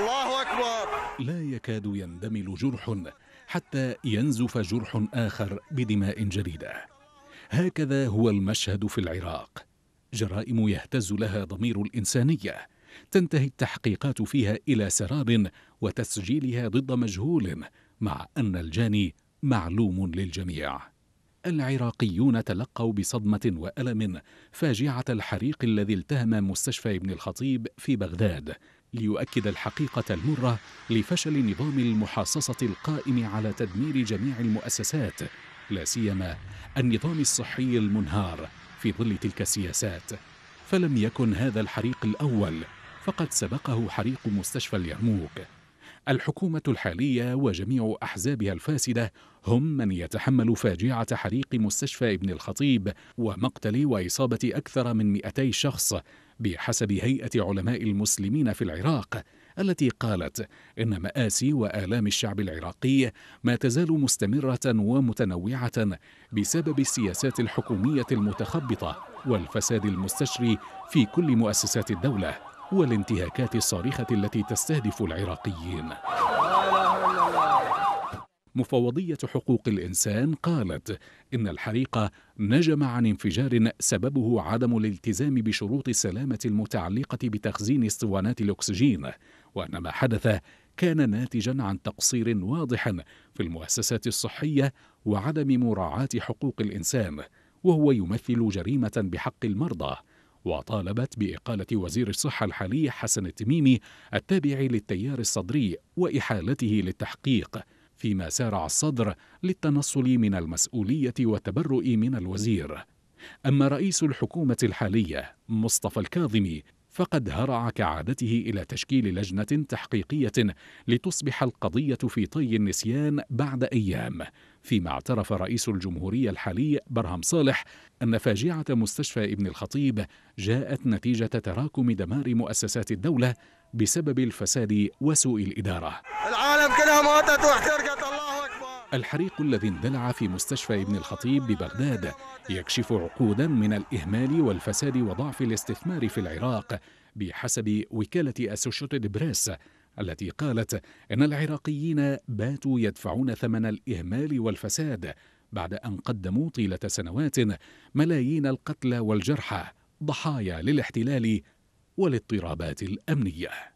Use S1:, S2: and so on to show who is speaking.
S1: الله أكبر لا يكاد يندمل جرح حتى ينزف جرح آخر بدماء جديدة هكذا هو المشهد في العراق جرائم يهتز لها ضمير الإنسانية تنتهي التحقيقات فيها إلى سراب وتسجيلها ضد مجهول مع أن الجاني معلوم للجميع العراقيون تلقوا بصدمة وألم فاجعة الحريق الذي التهم مستشفى ابن الخطيب في بغداد ليؤكد الحقيقة المرة لفشل نظام المحاصصة القائم على تدمير جميع المؤسسات لا سيما النظام الصحي المنهار في ظل تلك السياسات فلم يكن هذا الحريق الأول فقد سبقه حريق مستشفى اليرموك الحكومة الحالية وجميع أحزابها الفاسدة هم من يتحمل فاجعة حريق مستشفى ابن الخطيب ومقتل وإصابة أكثر من 200 شخص بحسب هيئه علماء المسلمين في العراق التي قالت ان ماسي والام الشعب العراقي ما تزال مستمره ومتنوعه بسبب السياسات الحكوميه المتخبطه والفساد المستشري في كل مؤسسات الدوله والانتهاكات الصارخه التي تستهدف العراقيين مفوضية حقوق الإنسان قالت إن الحريق نجم عن انفجار سببه عدم الالتزام بشروط السلامة المتعلقة بتخزين اسطوانات الأكسجين وأن ما حدث كان ناتجا عن تقصير واضح في المؤسسات الصحية وعدم مراعاة حقوق الإنسان وهو يمثل جريمة بحق المرضى وطالبت بإقالة وزير الصحة الحالي حسن التميمي التابع للتيار الصدري وإحالته للتحقيق فيما سارع الصدر للتنصل من المسؤولية والتبرؤ من الوزير أما رئيس الحكومة الحالية مصطفى الكاظمي فقد هرع كعادته الى تشكيل لجنه تحقيقيه لتصبح القضيه في طي النسيان بعد ايام فيما اعترف رئيس الجمهوريه الحالي برهم صالح ان فاجعه مستشفى ابن الخطيب جاءت نتيجه تراكم دمار مؤسسات الدوله بسبب الفساد وسوء الاداره يمكنها ماتت واحترقت الله أكبر الحريق الذي اندلع في مستشفى ابن الخطيب ببغداد يكشف عقودا من الإهمال والفساد وضعف الاستثمار في العراق بحسب وكالة أسوشيتد بريس التي قالت إن العراقيين باتوا يدفعون ثمن الإهمال والفساد بعد أن قدموا طيلة سنوات ملايين القتلى والجرحى ضحايا للاحتلال والاضطرابات الأمنية